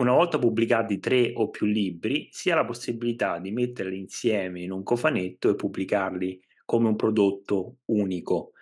Una volta pubblicati tre o più libri, si ha la possibilità di metterli insieme in un cofanetto e pubblicarli come un prodotto unico.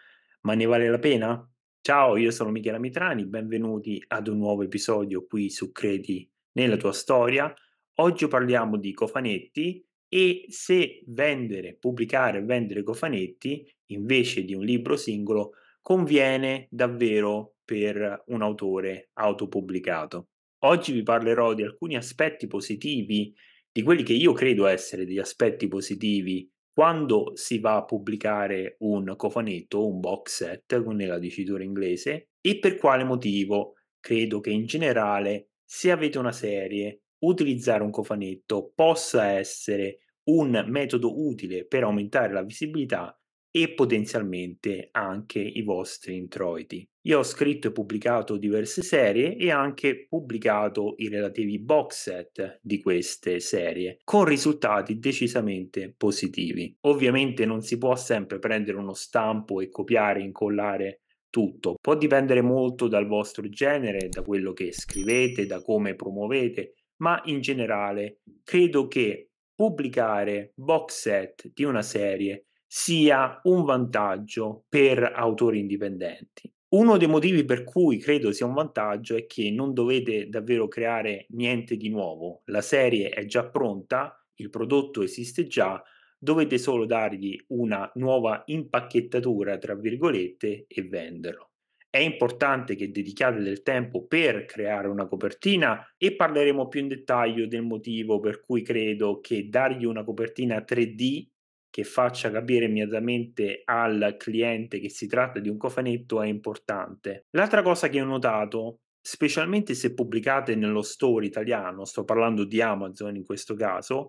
Ma ne vale la pena? Ciao, io sono Michela Mitrani, benvenuti ad un nuovo episodio qui su Credi nella tua storia. Oggi parliamo di cofanetti e se vendere, pubblicare e vendere cofanetti invece di un libro singolo conviene davvero per un autore autopubblicato. Oggi vi parlerò di alcuni aspetti positivi, di quelli che io credo essere degli aspetti positivi quando si va a pubblicare un cofanetto, un box set nella dicitura inglese e per quale motivo credo che in generale se avete una serie utilizzare un cofanetto possa essere un metodo utile per aumentare la visibilità e potenzialmente anche i vostri introiti. Io ho scritto e pubblicato diverse serie e anche pubblicato i relativi box set di queste serie, con risultati decisamente positivi. Ovviamente non si può sempre prendere uno stampo e copiare e incollare tutto. Può dipendere molto dal vostro genere, da quello che scrivete, da come promuovete, ma in generale credo che pubblicare box set di una serie sia un vantaggio per autori indipendenti. Uno dei motivi per cui credo sia un vantaggio è che non dovete davvero creare niente di nuovo, la serie è già pronta, il prodotto esiste già, dovete solo dargli una nuova impacchettatura, tra virgolette, e venderlo. È importante che dedichiate del tempo per creare una copertina e parleremo più in dettaglio del motivo per cui credo che dargli una copertina 3D che faccia capire immediatamente al cliente che si tratta di un cofanetto è importante. L'altra cosa che ho notato, specialmente se pubblicate nello store italiano, sto parlando di Amazon in questo caso,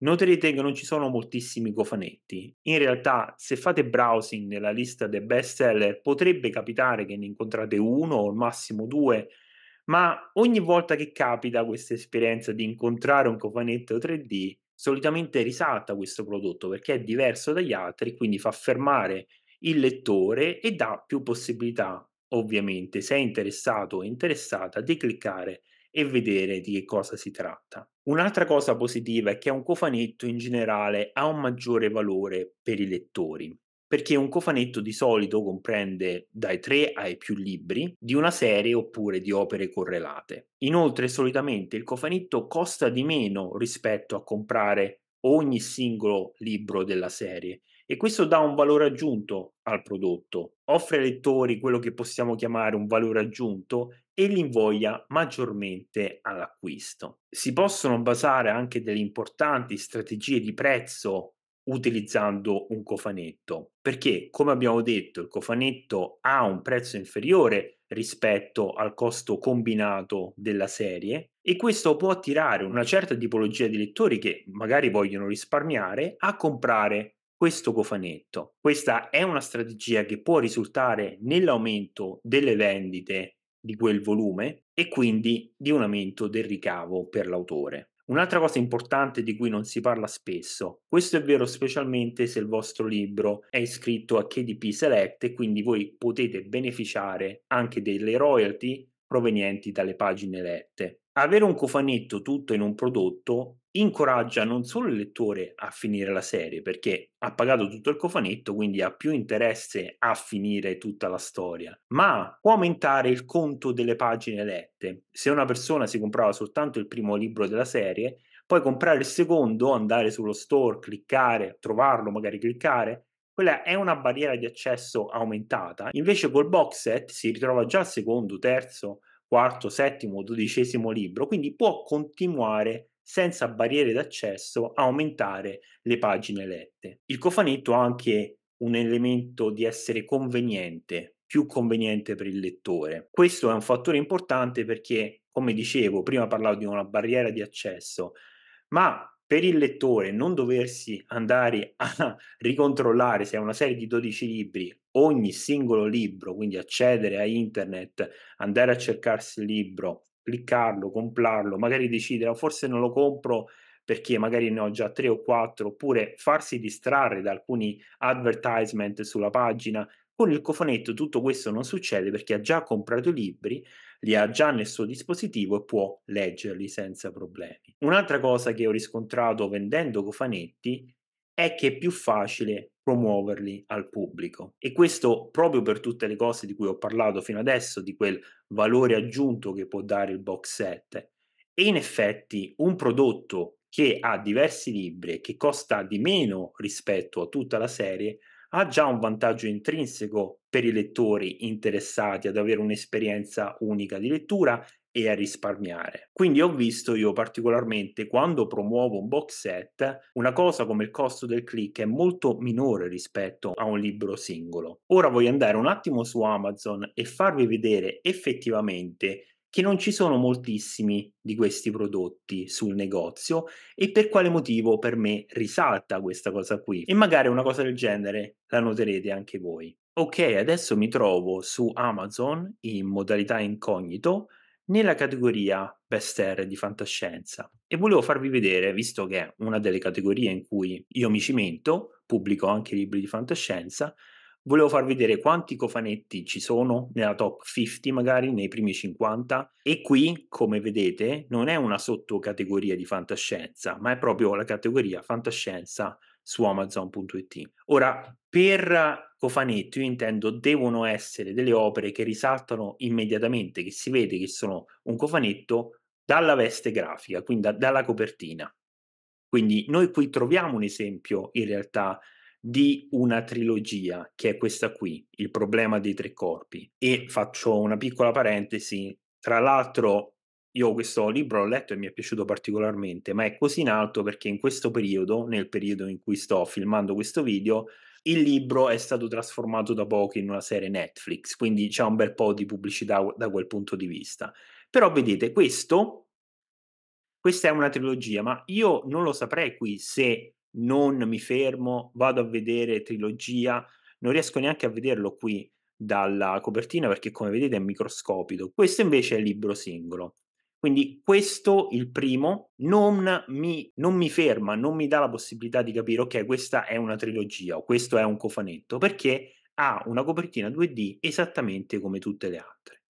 noterete che non ci sono moltissimi cofanetti. In realtà, se fate browsing nella lista dei best seller, potrebbe capitare che ne incontrate uno o al massimo due, ma ogni volta che capita questa esperienza di incontrare un cofanetto 3D, solitamente risalta questo prodotto perché è diverso dagli altri, quindi fa fermare il lettore e dà più possibilità, ovviamente, se è interessato o interessata, di cliccare e vedere di che cosa si tratta. Un'altra cosa positiva è che un cofanetto in generale ha un maggiore valore per i lettori perché un cofanetto di solito comprende dai tre ai più libri di una serie oppure di opere correlate. Inoltre solitamente il cofanetto costa di meno rispetto a comprare ogni singolo libro della serie e questo dà un valore aggiunto al prodotto, offre ai lettori quello che possiamo chiamare un valore aggiunto e li invoglia maggiormente all'acquisto. Si possono basare anche delle importanti strategie di prezzo utilizzando un cofanetto perché come abbiamo detto il cofanetto ha un prezzo inferiore rispetto al costo combinato della serie e questo può attirare una certa tipologia di lettori che magari vogliono risparmiare a comprare questo cofanetto. Questa è una strategia che può risultare nell'aumento delle vendite di quel volume e quindi di un aumento del ricavo per l'autore. Un'altra cosa importante di cui non si parla spesso, questo è vero specialmente se il vostro libro è iscritto a KDP Select e quindi voi potete beneficiare anche delle royalty provenienti dalle pagine lette. Avere un cofanetto tutto in un prodotto incoraggia non solo il lettore a finire la serie perché ha pagato tutto il cofanetto, quindi ha più interesse a finire tutta la storia, ma può aumentare il conto delle pagine lette. Se una persona si comprava soltanto il primo libro della serie, poi comprare il secondo, andare sullo store, cliccare, trovarlo, magari cliccare, quella è una barriera di accesso aumentata. Invece col box set si ritrova già al secondo, terzo, quarto, settimo, dodicesimo libro, quindi può continuare senza barriere d'accesso aumentare le pagine lette. Il cofanetto ha anche un elemento di essere conveniente, più conveniente per il lettore. Questo è un fattore importante perché, come dicevo, prima parlavo di una barriera di accesso, ma per il lettore non doversi andare a ricontrollare se è una serie di 12 libri ogni singolo libro, quindi accedere a internet, andare a cercarsi il libro, cliccarlo, comprarlo, magari decidere, oh, forse non lo compro perché magari ne ho già tre o quattro, oppure farsi distrarre da alcuni advertisement sulla pagina. Con il cofanetto tutto questo non succede perché ha già comprato i libri, li ha già nel suo dispositivo e può leggerli senza problemi. Un'altra cosa che ho riscontrato vendendo cofanetti è che è più facile promuoverli al pubblico. E questo proprio per tutte le cose di cui ho parlato fino adesso, di quel valore aggiunto che può dare il box set. E in effetti un prodotto che ha diversi libri e che costa di meno rispetto a tutta la serie ha già un vantaggio intrinseco per i lettori interessati ad avere un'esperienza unica di lettura e a risparmiare. Quindi ho visto io particolarmente quando promuovo un box set, una cosa come il costo del click è molto minore rispetto a un libro singolo. Ora voglio andare un attimo su Amazon e farvi vedere effettivamente che non ci sono moltissimi di questi prodotti sul negozio e per quale motivo per me risalta questa cosa qui e magari una cosa del genere la noterete anche voi. Ok, adesso mi trovo su Amazon in modalità incognito nella categoria Best Air di fantascienza e volevo farvi vedere, visto che è una delle categorie in cui io mi cimento, pubblico anche libri di fantascienza, volevo farvi vedere quanti cofanetti ci sono nella top 50 magari, nei primi 50 e qui, come vedete, non è una sottocategoria di fantascienza, ma è proprio la categoria fantascienza su amazon.it. Ora, per cofanetto io intendo devono essere delle opere che risaltano immediatamente, che si vede che sono un cofanetto dalla veste grafica, quindi da, dalla copertina. Quindi noi qui troviamo un esempio in realtà di una trilogia che è questa qui, il problema dei tre corpi. E faccio una piccola parentesi, tra l'altro io questo libro l'ho letto e mi è piaciuto particolarmente, ma è così in alto perché in questo periodo, nel periodo in cui sto filmando questo video, il libro è stato trasformato da poco in una serie Netflix, quindi c'è un bel po' di pubblicità da quel punto di vista. Però vedete, questo, questa è una trilogia, ma io non lo saprei qui se non mi fermo, vado a vedere trilogia, non riesco neanche a vederlo qui dalla copertina perché come vedete è microscopico. Questo invece è il libro singolo. Quindi questo, il primo, non mi, non mi, ferma, non mi dà la possibilità di capire, ok, questa è una trilogia o questo è un cofanetto, perché ha una copertina 2D esattamente come tutte le altre.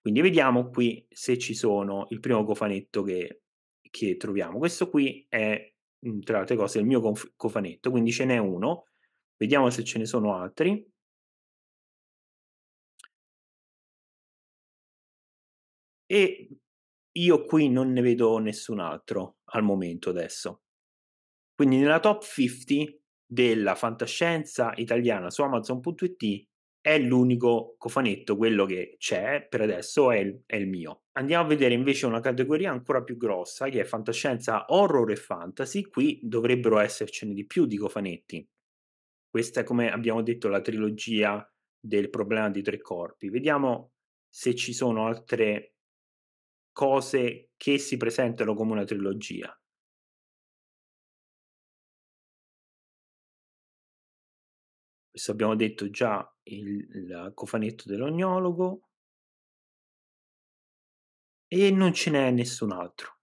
Quindi vediamo qui se ci sono il primo cofanetto che, che troviamo. Questo qui è, mm, tra le altre cose, il mio cofanetto, quindi ce n'è uno. Vediamo se ce ne sono altri. E io qui non ne vedo nessun altro al momento adesso. Quindi nella top 50 della fantascienza italiana su Amazon.it è l'unico cofanetto, quello che c'è per adesso è il, è il, mio. Andiamo a vedere invece una categoria ancora più grossa che è fantascienza horror e fantasy, qui dovrebbero essercene di più di cofanetti. Questa è come abbiamo detto la trilogia del problema dei tre corpi. Vediamo se ci sono altre cose che si presentano come una trilogia. Questo abbiamo detto già il, il cofanetto dell'ognologo e non ce n'è nessun altro.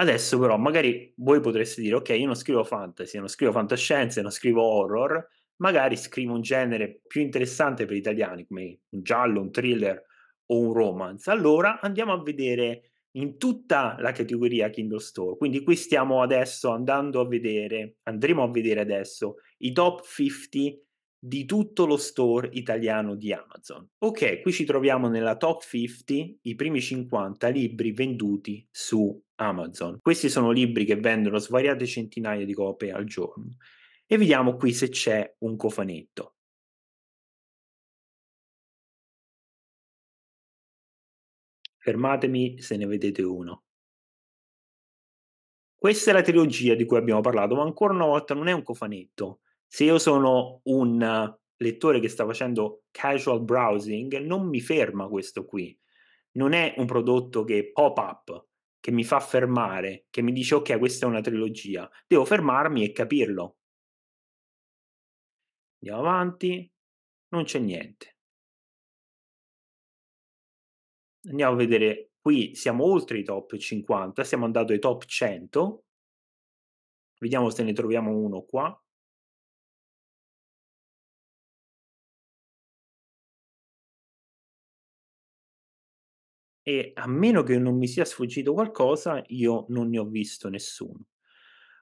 Adesso però magari voi potreste dire ok, io non scrivo fantasy, non scrivo fantascienza, non scrivo horror, magari scrivo un genere più interessante per gli italiani come un giallo, un thriller o un romance. Allora andiamo a vedere in tutta la categoria Kindle Store. Quindi qui stiamo adesso andando a vedere, andremo a vedere adesso i top 50 di tutto lo store italiano di Amazon. Ok, qui ci troviamo nella top 50, i primi 50 libri venduti su Amazon. Questi sono libri che vendono svariate centinaia di copie al giorno. E vediamo qui se c'è un cofanetto. fermatemi se ne vedete uno. Questa è la trilogia di cui abbiamo parlato, ma ancora una volta non è un cofanetto. Se io sono un lettore che sta facendo casual browsing, non mi ferma questo qui. Non è un prodotto che pop up, che mi fa fermare, che mi dice ok, questa è una trilogia. Devo fermarmi e capirlo. Andiamo avanti, non c'è niente. andiamo a vedere, qui siamo oltre i top 50, siamo andati ai top 100, vediamo se ne troviamo uno qua. E a meno che non mi sia sfuggito qualcosa, io non ne ho visto nessuno.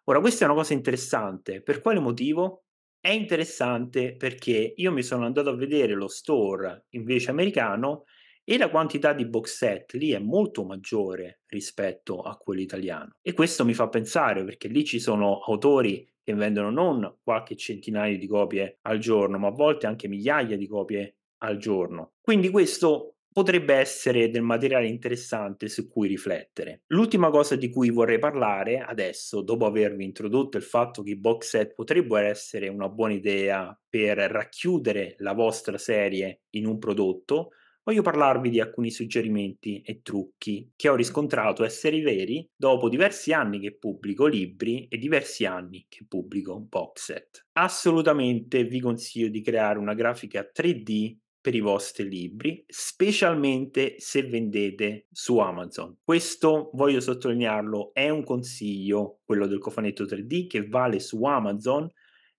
Ora, questa è una cosa interessante. Per quale motivo? È interessante perché io mi sono andato a vedere lo store invece americano e la quantità di box set lì è molto maggiore rispetto a quello italiano. E questo mi fa pensare perché lì ci sono autori che vendono non qualche centinaio di copie al giorno, ma a volte anche migliaia di copie al giorno. Quindi questo potrebbe essere del materiale interessante su cui riflettere. L'ultima cosa di cui vorrei parlare adesso, dopo avervi introdotto il fatto che i box set potrebbero essere una buona idea per racchiudere la vostra serie in un prodotto, voglio parlarvi di alcuni suggerimenti e trucchi che ho riscontrato essere veri dopo diversi anni che pubblico libri e diversi anni che pubblico box set. Assolutamente vi consiglio di creare una grafica 3D per i vostri libri, specialmente se vendete su Amazon. Questo voglio sottolinearlo, è un consiglio, quello del cofanetto 3D, che vale su Amazon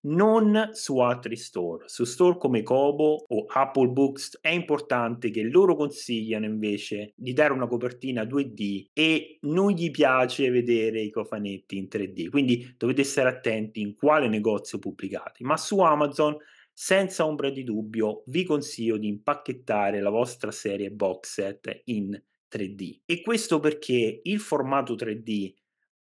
non su altri store. Su store come Kobo o Apple Books è importante che loro consigliano invece di dare una copertina 2D e non gli piace vedere i cofanetti in 3D. Quindi dovete stare attenti in quale negozio pubblicate. Ma su Amazon senza ombra di dubbio vi consiglio di impacchettare la vostra serie box set in 3D. E questo perché il formato 3D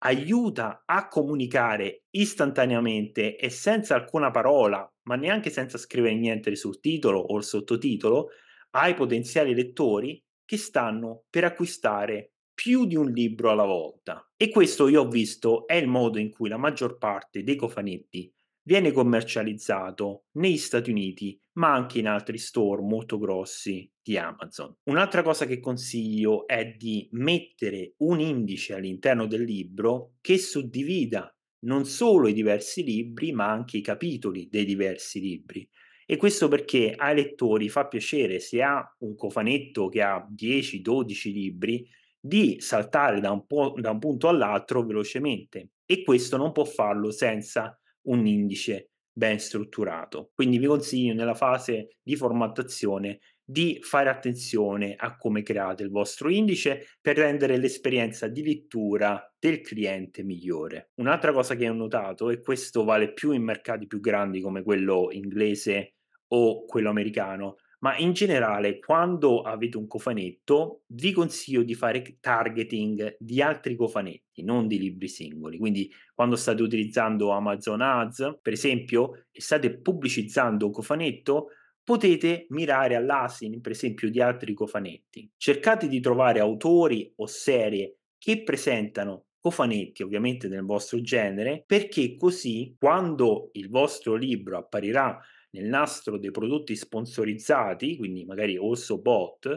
aiuta a comunicare istantaneamente e senza alcuna parola, ma neanche senza scrivere niente sul titolo o il sottotitolo, ai potenziali lettori che stanno per acquistare più di un libro alla volta. E questo io ho visto è il modo in cui la maggior parte dei cofanetti Viene commercializzato negli Stati Uniti, ma anche in altri store molto grossi di Amazon. Un'altra cosa che consiglio è di mettere un indice all'interno del libro che suddivida non solo i diversi libri, ma anche i capitoli dei diversi libri. E questo perché ai lettori fa piacere, se ha un cofanetto che ha 10-12 libri, di saltare da un, da un punto all'altro velocemente. E questo non può farlo senza un indice ben strutturato. Quindi vi consiglio nella fase di formattazione di fare attenzione a come create il vostro indice per rendere l'esperienza di lettura del cliente migliore. Un'altra cosa che ho notato, e questo vale più in mercati più grandi come quello inglese o quello americano, ma in generale quando avete un cofanetto vi consiglio di fare targeting di altri cofanetti, non di libri singoli. Quindi quando state utilizzando Amazon Ads, per esempio, e state pubblicizzando un cofanetto, potete mirare all'asin, per esempio, di altri cofanetti. Cercate di trovare autori o serie che presentano cofanetti ovviamente nel vostro genere perché così quando il vostro libro apparirà nel nastro dei prodotti sponsorizzati, quindi magari also bot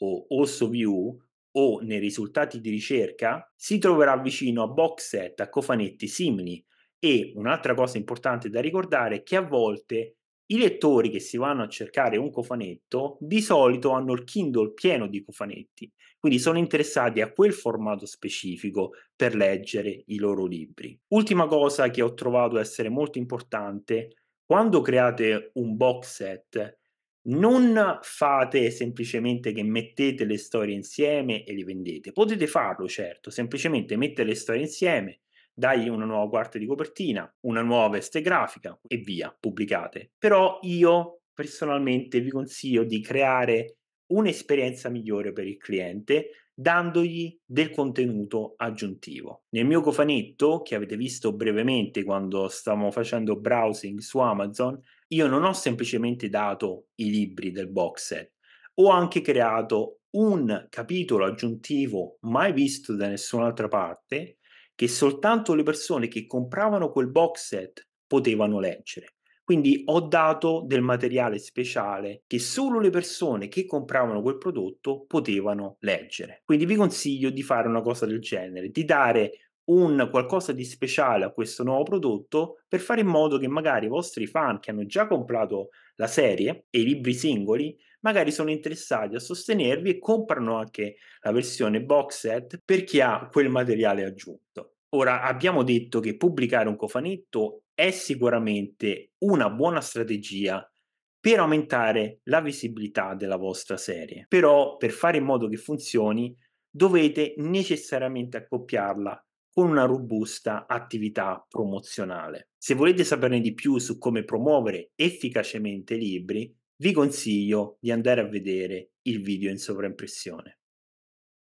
o also view o nei risultati di ricerca, si troverà vicino a box set, a cofanetti simili. E un'altra cosa importante da ricordare è che a volte i lettori che si vanno a cercare un cofanetto di solito hanno il Kindle pieno di cofanetti, quindi sono interessati a quel formato specifico per leggere i loro libri. Ultima cosa che ho trovato essere molto importante quando create un box set, non fate semplicemente che mettete le storie insieme e le vendete. Potete farlo, certo, semplicemente mettere le storie insieme, dai una nuova quarta di copertina, una nuova veste grafica e via, pubblicate. Però io personalmente vi consiglio di creare un'esperienza migliore per il cliente dandogli del contenuto aggiuntivo. Nel mio cofanetto, che avete visto brevemente quando stavamo facendo browsing su Amazon, io non ho semplicemente dato i libri del box set, ho anche creato un capitolo aggiuntivo mai visto da nessun'altra parte che soltanto le persone che compravano quel box set potevano leggere. Quindi ho dato del materiale speciale che solo le persone che compravano quel prodotto potevano leggere. Quindi vi consiglio di fare una cosa del genere, di dare un qualcosa di speciale a questo nuovo prodotto per fare in modo che magari i vostri fan che hanno già comprato la serie e i libri singoli magari sono interessati a sostenervi e comprano anche la versione box set per chi ha quel materiale aggiunto. Ora, abbiamo detto che pubblicare un cofanetto è sicuramente una buona strategia per aumentare la visibilità della vostra serie, però per fare in modo che funzioni dovete necessariamente accoppiarla con una robusta attività promozionale. Se volete saperne di più su come promuovere efficacemente libri, vi consiglio di andare a vedere il video in sovraimpressione.